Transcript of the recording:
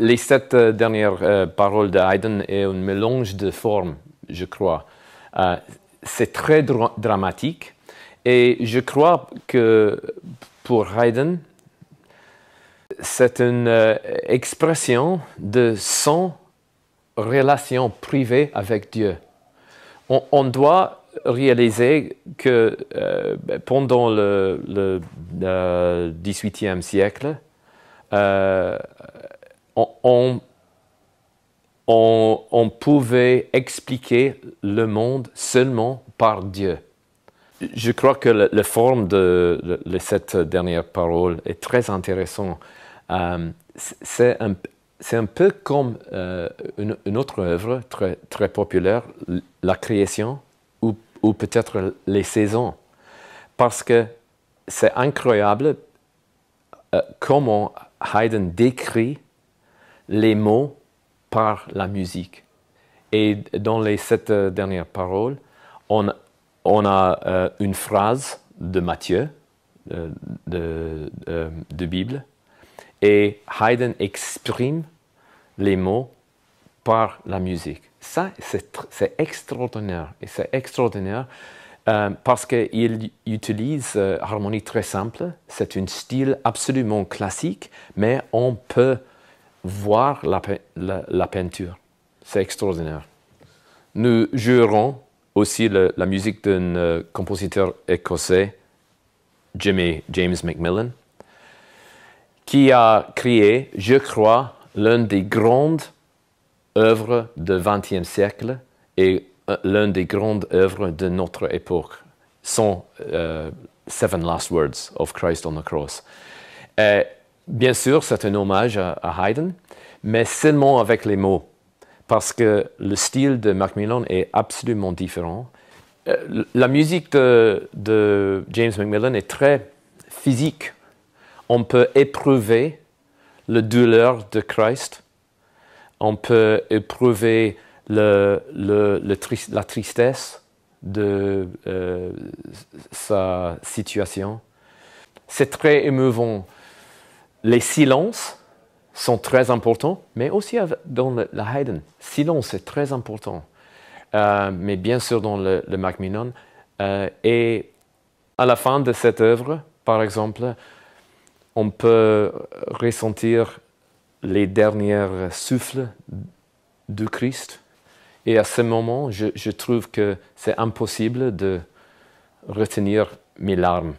Les sept euh, dernières euh, paroles de Haydn est un mélange de formes, je crois. Euh, c'est très dramatique et je crois que pour Haydn, c'est une expression de son relation privée avec Dieu. On, doit réaliser que pendant le, le, 18e siècle, on, pouvait expliquer le monde seulement par Dieu. Je crois que la, forme de, cette dernière parole est très intéressante. Euh, c'est un, peu comme euh, une, autre œuvre très, très populaire, La création, ou, peut-être Les saisons. Parce que c'est incroyable euh, comment Haydn décrit les mots par la musique. Et dans les sept euh, dernières paroles, on, a euh, une phrase de Matthieu, euh, de, Bible, et Haydn exprime les mots par la musique. Ça, c'est extraordinaire. Et c'est extraordinaire parce qu'il utilise harmonie très simple. C'est un style absolument classique, mais on peut voir la, peinture. C'est extraordinaire. Nous jouerons aussi la musique d'un euh, compositeur écossais, Jimmy James Macmillan, qui a créé, je crois, l'une des grandes œuvres du XXe siècle et euh, l'une des grandes œuvres de notre époque, son euh, Seven Last Words of Christ on the Cross. Bien sûr, c'est un hommage à, Haydn, mais seulement avec les mots, parce que le style de Macmillan est absolument différent. Euh, la musique de, James Macmillan est très physique. On peut éprouver la douleur de Christ, on peut éprouver la tristesse de euh, sa situation. C'est très émouvant les silences sont très importants, mais aussi dans le, Haydn. Silence est très important, euh, mais bien sûr dans le, le euh, et à la fin de cette œuvre, par exemple, on peut ressentir les derniers souffles du Christ. Et à ce moment, je trouve que c'est impossible de retenir mes larmes.